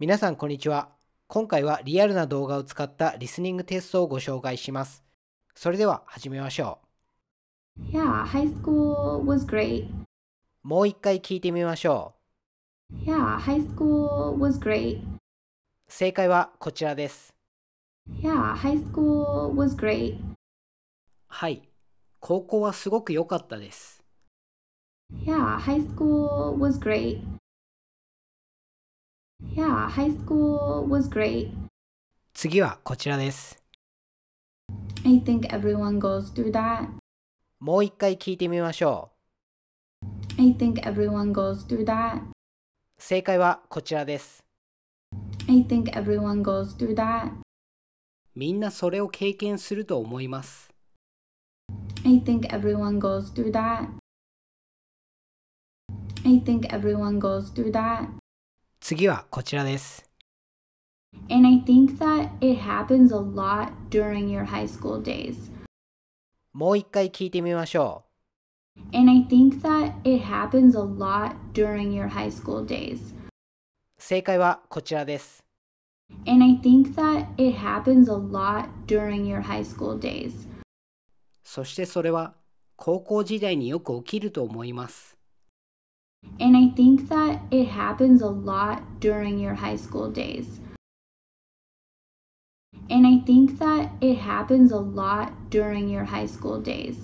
皆さんこんにちは。今回はリアルな動画を使ったリスニングテストをご紹介します。それでは始めましょう。Yeah, high school was great. もう一回聞いてみましょう。Yeah, high school was great. 正解はこちらです。Yeah, high school was great. はい、高校はすごく良かったです。Yeah, high school was great. yeah, high school was great. 次はこちらです。I think everyone goes through that. もう一回聞いてみましょう。I think everyone goes through that. 正解はこちらです。I think everyone goes through that. みんなそれを経験すると思います。I think everyone goes through that. I think everyone goes through that. 次はこちらです。And I think that it happens a lot during your high school days. もう一回聞いてみましょう。And I think that it happens a lot during your high school days. 正解はこちらです。And I think that it happens a lot during your high school days. そしてそれは高校時代によく起きると思います。And I think that it happens a lot during your high school days. And I think that it happens a lot during your high school days.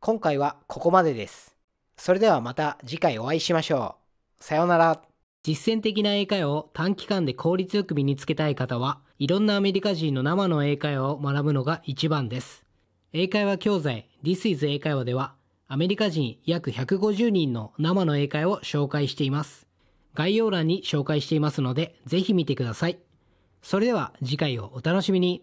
今回はここまでです。それではまた次回お会いしましょう。さようなら。実践的な英会話を短期間で効率よく身につけたい方は、いろんなアメリカ人の生の英会話を学ぶのが一番です。英会話教材 This is 英会話では、アメリカ人約150人の生の英会を紹介しています。概要欄に紹介していますので、ぜひ見てください。それでは次回をお楽しみに。